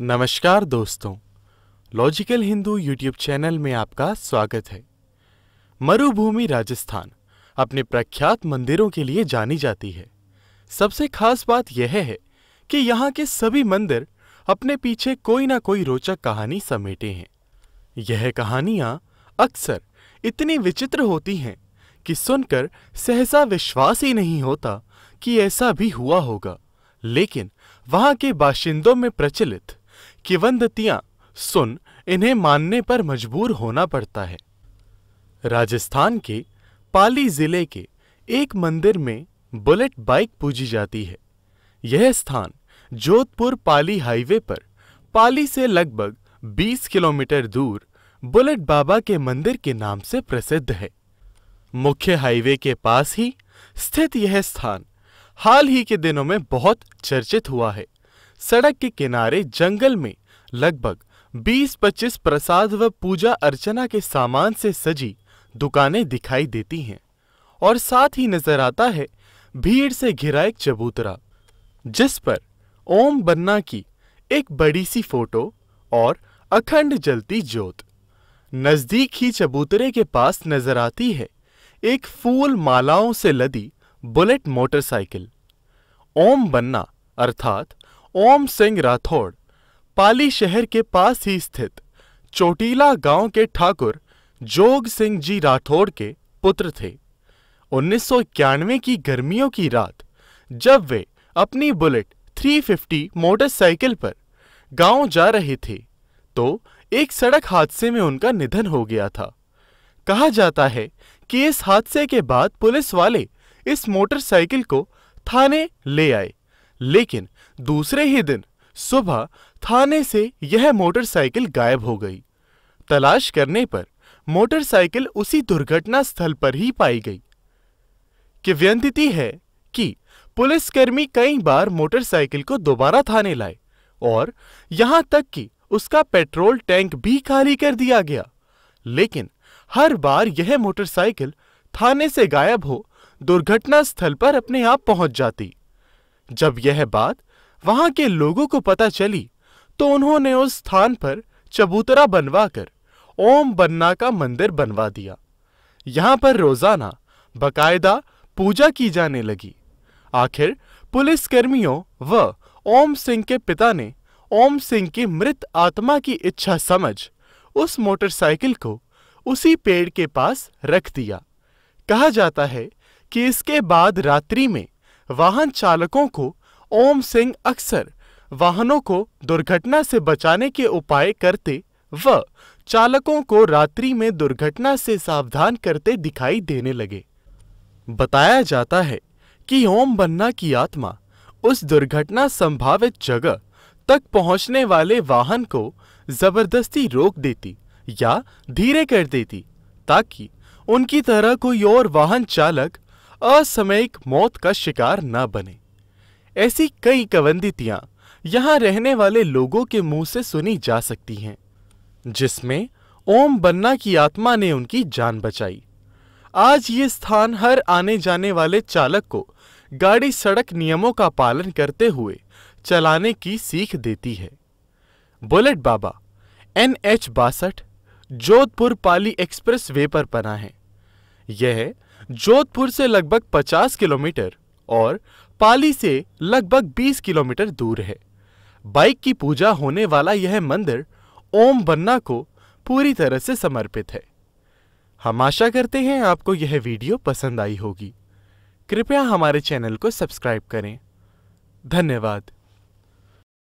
नमस्कार दोस्तों logical Hindu YouTube channel में आपका स्वागत है मरुभूमि राजस्थान अपने प्रख्यात मंदिरों के लिए जानी जाती है सबसे खास बात यह है कि यहाँ के सभी मंदिर अपने पीछे कोई ना कोई रोचक कहानी समेटे हैं यह कहानियाँ अक्सर इतनी विचित्र होती हैं कि सुनकर सहसा विश्वास ही नहीं होता कि ऐसा भी हुआ होगा लेकिन वहां के बाशिंदों में प्रचलित किवंदतियां सुन इन्हें मानने पर मजबूर होना पड़ता है राजस्थान के पाली जिले के एक मंदिर में बुलेट बाइक पूजी जाती है यह स्थान जोधपुर पाली हाईवे पर पाली से लगभग 20 किलोमीटर दूर बुलेट बाबा के मंदिर के नाम से प्रसिद्ध है मुख्य हाईवे के पास ही स्थित यह स्थान हाल ही के दिनों में बहुत चर्चित हुआ है सड़क के किनारे जंगल में लगभग 20-25 प्रसाद व पूजा अर्चना के सामान से सजी दुकानें दिखाई देती हैं और साथ ही नजर आता है भीड़ से घिरा एक चबूतरा जिस पर ओम बन्ना की एक बड़ी सी फोटो और अखंड जलती ज्योत नजदीक ही चबूतरे के पास नजर आती है एक फूल मालाओं से लदी बुलेट मोटरसाइकिल ओम बन्ना अर्थात ओम सिंह राठौड़ पाली शहर के पास ही स्थित चोटीला गांव के ठाकुर जोग सिंह जी राठौड़ के पुत्र थे उन्नीस की गर्मियों की रात जब वे अपनी बुलेट 350 मोटरसाइकिल पर गांव जा रहे थे तो एक सड़क हादसे में उनका निधन हो गया था कहा जाता है कि इस हादसे के बाद पुलिस वाले इस मोटरसाइकिल को थाने ले आए लेकिन दूसरे ही दिन सुबह थाने से यह मोटरसाइकिल गायब हो गई तलाश करने पर मोटरसाइकिल उसी दुर्घटना स्थल पर ही पाई गई कि किव्यंतिति है कि पुलिसकर्मी कई बार मोटरसाइकिल को दोबारा थाने लाए और यहां तक कि उसका पेट्रोल टैंक भी खाली कर दिया गया लेकिन हर बार यह मोटरसाइकिल थाने से गायब हो दुर्घटना स्थल पर अपने आप पहुंच जाती जब यह बात वहां के लोगों को पता चली तो उन्होंने उस स्थान पर चबूतरा बनवाकर ओम बन्ना का मंदिर बनवा दिया यहां पर रोजाना बकायदा पूजा की जाने लगी आखिर पुलिसकर्मियों व ओम सिंह के पिता ने ओम सिंह की मृत आत्मा की इच्छा समझ उस मोटरसाइकिल को उसी पेड़ के पास रख दिया कहा जाता है कि इसके बाद रात्रि में वाहन चालकों को ओम सिंह अक्सर वाहनों को दुर्घटना से बचाने के उपाय करते व चालकों को रात्रि में दुर्घटना से सावधान करते दिखाई देने लगे बताया जाता है कि ओम बन्ना की आत्मा उस दुर्घटना संभावित जगह तक पहुंचने वाले वाहन को जबरदस्ती रोक देती या धीरे कर देती ताकि उनकी तरह कोई और वाहन चालक असमयिक मौत का शिकार न बने ऐसी कई कवंदितियां यहां रहने वाले लोगों के मुंह से सुनी जा सकती हैं जिसमें ओम बन्ना की आत्मा ने उनकी जान बचाई आज ये स्थान हर आने जाने वाले चालक को गाड़ी सड़क नियमों का पालन करते हुए चलाने की सीख देती है बुलेट बाबा एन एच बासठ जोधपुर पाली एक्सप्रेस वे पर बना है यह जोधपुर से लगभग 50 किलोमीटर और पाली से लगभग 20 किलोमीटर दूर है बाइक की पूजा होने वाला यह मंदिर ओम बन्ना को पूरी तरह से समर्पित है हम आशा करते हैं आपको यह वीडियो पसंद आई होगी कृपया हमारे चैनल को सब्सक्राइब करें धन्यवाद